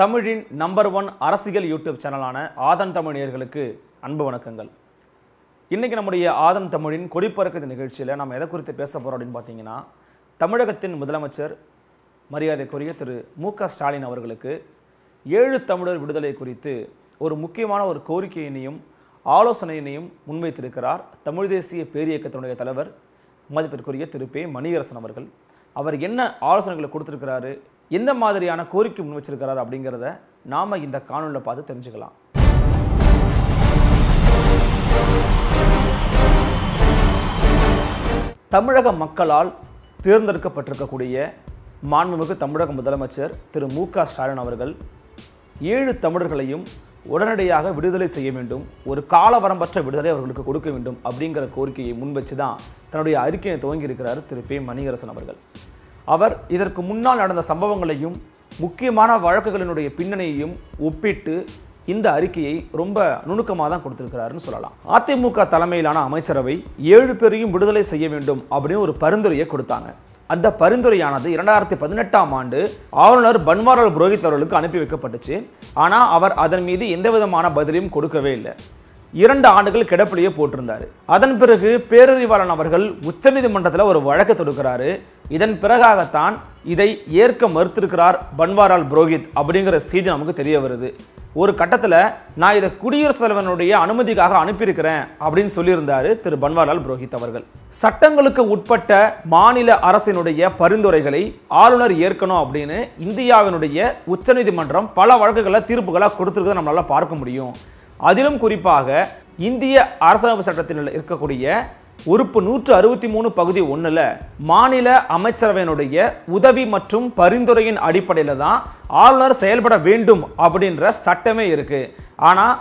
தமிழின் number one அரசியல் YouTube சேனலான ஆதன் தமிழ் நேர்களுக்கு அன்பு வணக்கங்கள் இன்றைக்கி நம்முடைய ஆதன் தமிழின் கொடிப்பறக்குது நிகழ்ச்சியில் நம்ம எதை குறித்து பேச போகிறோம் அப்படின்னு பார்த்தீங்கன்னா தமிழகத்தின் முதலமைச்சர் மரியாதைக்குரிய திரு மு ஸ்டாலின் அவர்களுக்கு ஏழு தமிழர் விடுதலை குறித்து ஒரு முக்கியமான ஒரு கோரிக்கையினையும் ஆலோசனையினையும் முன்வைத்திருக்கிறார் தமிழ் தேசிய பேரியக்கத்தினுடைய தலைவர் மதிப்பிற்குரிய திரு பே மணியரசன் அவர்கள் அவர் என்ன ஆலோசனைகளை கொடுத்துருக்கிறாரு எந்த மாதிரியான கோரிக்கை முன் வச்சிருக்கிறார் அப்படிங்கிறத நாம் இந்த காணொலியில் பார்த்து தெரிஞ்சுக்கலாம் தமிழக மக்களால் தேர்ந்தெடுக்கப்பட்டிருக்கக்கூடிய மாண்புமிகு தமிழக முதலமைச்சர் திரு மு க ஸ்டாலின் அவர்கள் ஏழு தமிழர்களையும் உடனடியாக விடுதலை செய்ய வேண்டும் ஒரு காலவரம்பற்ற விடுதலை அவர்களுக்கு கொடுக்க வேண்டும் அப்படிங்கிற கோரிக்கையை முன்வச்சு தான் தன்னுடைய அறிக்கையை துவங்கியிருக்கிறார் திரு பே மணிகரசன் அவர்கள் அவர் இதற்கு முன்னால் நடந்த சம்பவங்களையும் முக்கியமான வழக்குகளினுடைய பின்னணியையும் ஒப்பிட்டு இந்த அறிக்கையை ரொம்ப நுணுக்கமாக தான் கொடுத்துருக்கிறாருன்னு சொல்லலாம் அதிமுக தலைமையிலான அமைச்சரவை ஏழு பேரையும் விடுதலை செய்ய வேண்டும் அப்படின்னு ஒரு பரிந்துரையை கொடுத்தாங்க அந்த பரிந்துரையானது இரண்டாயிரத்தி பதினெட்டாம் ஆண்டு ஆளுநர் பன்வாரல் புரோஹித் அவர்களுக்கு அனுப்பி வைக்கப்பட்டுச்சு ஆனால் அவர் அதன் மீது எந்த விதமான பதிலையும் கொடுக்கவே இல்லை இரண்டு ஆண்டுகள் கிடப்பிலேயே போட்டிருந்தார் அதன் பிறகு பேரறிவாளன் அவர்கள் உச்சநீதிமன்றத்தில் ஒரு வழக்கு தொடுக்கிறாரு இதன் பிறகாகத்தான் இதை ஏற்க மறுத்திருக்கிறார் பன்வாரால் புரோஹித் அப்படிங்கிற செய்தி நமக்கு தெரிய வருது ஒரு கட்டத்தில் நான் இதை குடியரசுத் தலைவனுடைய அனுமதிக்காக அனுப்பியிருக்கிறேன் அப்படின்னு சொல்லியிருந்தார் திரு பன்வாரால் புரோஹித் அவர்கள் சட்டங்களுக்கு உட்பட்ட மாநில அரசினுடைய பரிந்துரைகளை ஆளுநர் ஏற்கணும் அப்படின்னு இந்தியாவினுடைய உச்சநீதிமன்றம் பல வழக்குகளை தீர்ப்புகளாக கொடுத்துருக்கிறத நம்மளால் பார்க்க முடியும் அதிலும் குறிப்பாக இந்திய அரசமைப்பு சட்டத்தில் இருக்கக்கூடிய உறுப்பு நூற்று அறுபத்தி மூணு பகுதி ஒன்றில் மாநில அமைச்சரவையினுடைய உதவி மற்றும் பரிந்துரையின் அடிப்படையில் தான் ஆளுநர் செயல்பட வேண்டும் அப்படின்ற சட்டமே இருக்குது ஆனால்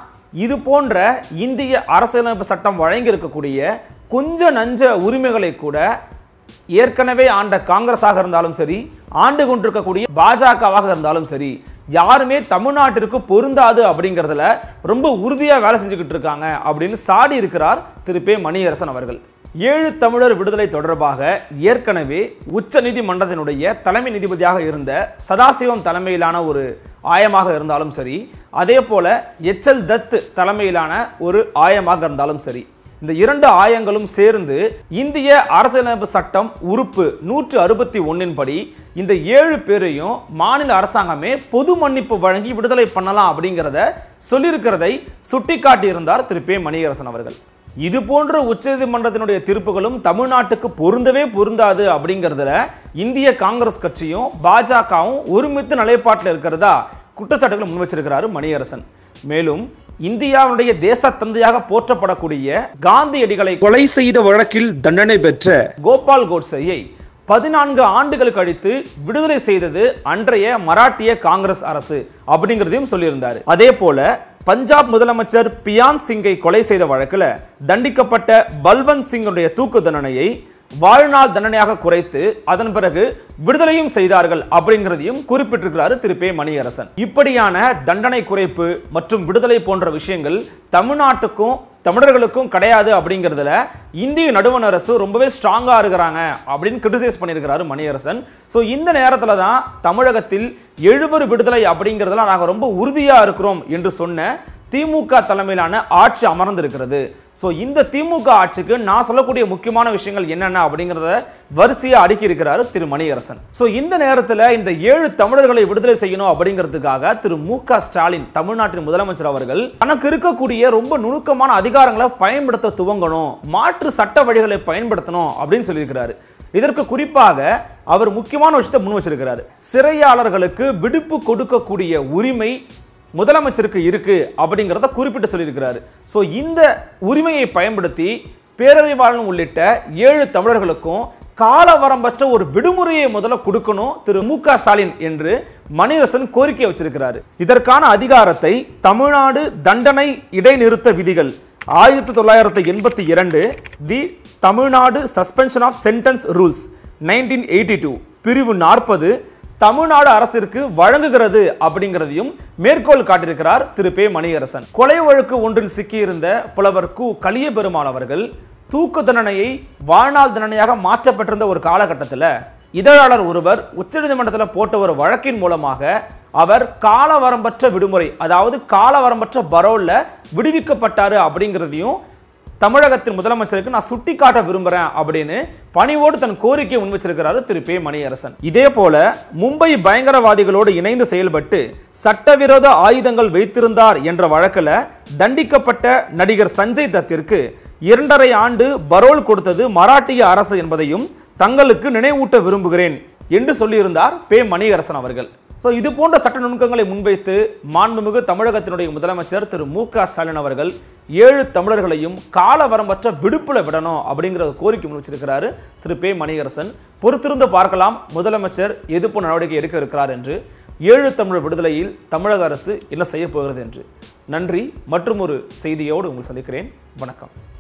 இது போன்ற இந்திய அரசியலமைப்பு சட்டம் வழங்கியிருக்கக்கூடிய கொஞ்ச நஞ்ச உரிமைகளை கூட ஏற்கனவே ஆண்ட காங்கிரஸாக இருந்தாலும் சரி ஆண்டு கொண்டிருக்கக்கூடிய பாஜகவாக இருந்தாலும் சரி யாருமே தமிழ்நாட்டிற்கு பொருந்தாது அப்படிங்கிறதுல ரொம்ப உறுதியாக வேலை செஞ்சுக்கிட்டு இருக்காங்க அப்படின்னு சாடி இருக்கிறார் திரு பே மணியரசன் அவர்கள் ஏழு தமிழர் விடுதலை தொடர்பாக ஏற்கனவே உச்ச நீதிமன்றத்தினுடைய தலைமை நீதிபதியாக இருந்த சதாசிவம் தலைமையிலான ஒரு ஆயமாக இருந்தாலும் சரி அதே போல எச்எல் தத் தலைமையிலான ஒரு ஆயமாக இருந்தாலும் சரி இந்த இரண்டு ஆயங்களும் சேர்ந்து இந்திய அரசியலமைப்பு சட்டம் உறுப்பு நூற்று அறுபத்தி ஒன்னின் படி இந்த ஏழு பேரையும் மாநில அரசாங்கமே பொது மன்னிப்பு வழங்கி விடுதலை பண்ணலாம் அப்படிங்கிறத சொல்லியிருக்கிறதை சுட்டிக்காட்டியிருந்தார் திரு பே மணிகரசன் அவர்கள் இது போன்ற உச்சநீதிமன்றத்தினுடைய தீர்ப்புகளும் தமிழ்நாட்டுக்கு பொருந்தவே பொருந்தாது அப்படிங்கிறதுல இந்திய காங்கிரஸ் கட்சியும் பாஜகவும் ஒருமித்த நிலைப்பாட்டில் இருக்கிறதா குற்றச்சாட்டுகளை முன் வச்சிருக்கிறாரு மணியரசன் மேலும் இந்தியாவுடைய தேச தந்தையாக போற்றப்படக்கூடிய காந்தியடிகளை கொலை செய்த வழக்கில் தண்டனை பெற்ற கோபால் கோட்சையை பதினான்கு ஆண்டுகள் கழித்து விடுதலை செய்தது அன்றைய மராட்டிய காங்கிரஸ் அரசு அப்படிங்கிறதையும் சொல்லியிருந்தார் அதே போல பஞ்சாப் முதலமைச்சர் பியான் சிங்கை கொலை செய்த வழக்கில் தண்டிக்கப்பட்ட பல்வந்த் சிங்குடைய தூக்கு தண்டனையை வாழ்நாள் தண்டனையாக குறைத்து அதன் பிறகு விடுதலையும் செய்தார்கள் அப்படிங்கிறதையும் குறிப்பிட்டிருக்கிறாரு திரு பே மணியரசன் இப்படியான தண்டனை குறைப்பு மற்றும் விடுதலை போன்ற விஷயங்கள் தமிழ்நாட்டுக்கும் தமிழர்களுக்கும் கிடையாது அப்படிங்கிறதுல இந்திய நடுவண் அரசு ரொம்பவே ஸ்ட்ராங்காக இருக்கிறாங்க அப்படின்னு கிரிட்டிசைஸ் பண்ணியிருக்கிறாரு மணியரசன் ஸோ இந்த நேரத்தில் தான் தமிழகத்தில் எழுவர் விடுதலை அப்படிங்கிறதுலாம் நாங்கள் ரொம்ப உறுதியாக இருக்கிறோம் என்று சொன்ன திமுக தலைமையிலான ஆட்சி அமர்ந்திருக்கிறது ஸோ இந்த திமுக ஆட்சிக்கு நான் சொல்லக்கூடிய முக்கியமான விஷயங்கள் என்னென்ன அப்படிங்கிறத வரிசையாக அடுக்கி இருக்கிறாரு திரு மணியரசன் ஸோ இந்த நேரத்தில் இந்த ஏழு தமிழர்களை விடுதலை செய்யணும் அப்படிங்கிறதுக்காக திரு மு க ஸ்டாலின் தமிழ்நாட்டின் முதலமைச்சர் அவர்கள் தனக்கு இருக்கக்கூடிய ரொம்ப நுணுக்கமான அதிகாரங்களை பயன்படுத்த துவங்கணும் மாற்று சட்ட வழிகளை பயன்படுத்தணும் அப்படின்னு சொல்லியிருக்கிறாரு இதற்கு குறிப்பாக அவர் முக்கியமான விஷயத்தை முன் வச்சிருக்கிறார் சிறையாளர்களுக்கு விடுப்பு கொடுக்கக்கூடிய உரிமை முதலமைச்சருக்கு இருக்குது அப்படிங்கிறத குறிப்பிட்டு சொல்லியிருக்கிறாரு ஸோ இந்த உரிமையை பயன்படுத்தி பேரறிவாளன் உள்ளிட்ட ஏழு தமிழர்களுக்கும் கால வரம்பற்ற ஒரு விடுமுறையை முதல்ல கொடுக்கணும் திரு மு க ஸ்டாலின் என்று மணிரசன் கோரிக்கை வச்சிருக்கிறார் இதற்கான அதிகாரத்தை தமிழ்நாடு தண்டனை இடைநிறுத்த விதிகள் ஆயிரத்தி தொள்ளாயிரத்தி எண்பத்தி இரண்டு the Tamil Nadu suspension of sentence rules nineteen eighty two பிரிவு நாற்பது தமிழ்நாடு அரசிற்கு வழங்குகிறது அப்படிங்கிறதையும் மேற்கோள் காட்டியிருக்கிறார் திரு பே மணியரசன் கொலை வழக்கு ஒன்றில் சிக்கியிருந்த புலவர் கு கலிய பெருமாள் அவர்கள் தூக்கு தண்டனையை வாழ்நாள் தண்டனையாக மாற்றப்பட்டிருந்த ஒரு காலகட்டத்தில் இதழாளர் ஒருவர் உச்சநீதிமன்றத்தில் போட்ட ஒரு வழக்கின் மூலமாக அவர் காலவரம்பற்ற விடுமுறை அதாவது காலவரம்பற்ற பரோலில் விடுவிக்கப்பட்டார் அப்படிங்கிறதையும் தமிழகத்தின் முதலமைச்சருக்கு நான் சுட்டி காட்ட விரும்புகிறேன் அப்படின்னு பணிவோடு தன் கோரிக்கையை முன்வச்சிருக்கிறாரு திரு பே மணியரசன் இதே போல மும்பை பயங்கரவாதிகளோடு இணைந்து செயல்பட்டு சட்டவிரோத ஆயுதங்கள் வைத்திருந்தார் என்ற வழக்கில் தண்டிக்கப்பட்ட நடிகர் சஞ்சய் தத்திற்கு இரண்டரை ஆண்டு பரோல் கொடுத்தது மராட்டிய அரசு என்பதையும் தங்களுக்கு நினைவூட்ட விரும்புகிறேன் என்று சொல்லியிருந்தார் பே மணியரசன் அவர்கள் ஸோ இது போன்ற சட்ட நுணுக்கங்களை முன்வைத்து மாண்புமிகு தமிழகத்தினுடைய முதலமைச்சர் திரு மு க ஸ்டாலின் அவர்கள் ஏழு தமிழர்களையும் கால வரம்பற்ற விடுப்பில் விடணும் அப்படிங்கிற கோரிக்கை முன்வச்சிருக்கிறாரு திரு பே மணிகரசன் பொறுத்திருந்து பார்க்கலாம் முதலமைச்சர் எதிர்ப்பு நடவடிக்கை எடுக்க இருக்கிறார் என்று ஏழு தமிழர் விடுதலையில் தமிழக அரசு என்ன செய்ய போகிறது என்று நன்றி மற்றும் ஒரு செய்தியோடு உங்களை சந்திக்கிறேன் வணக்கம்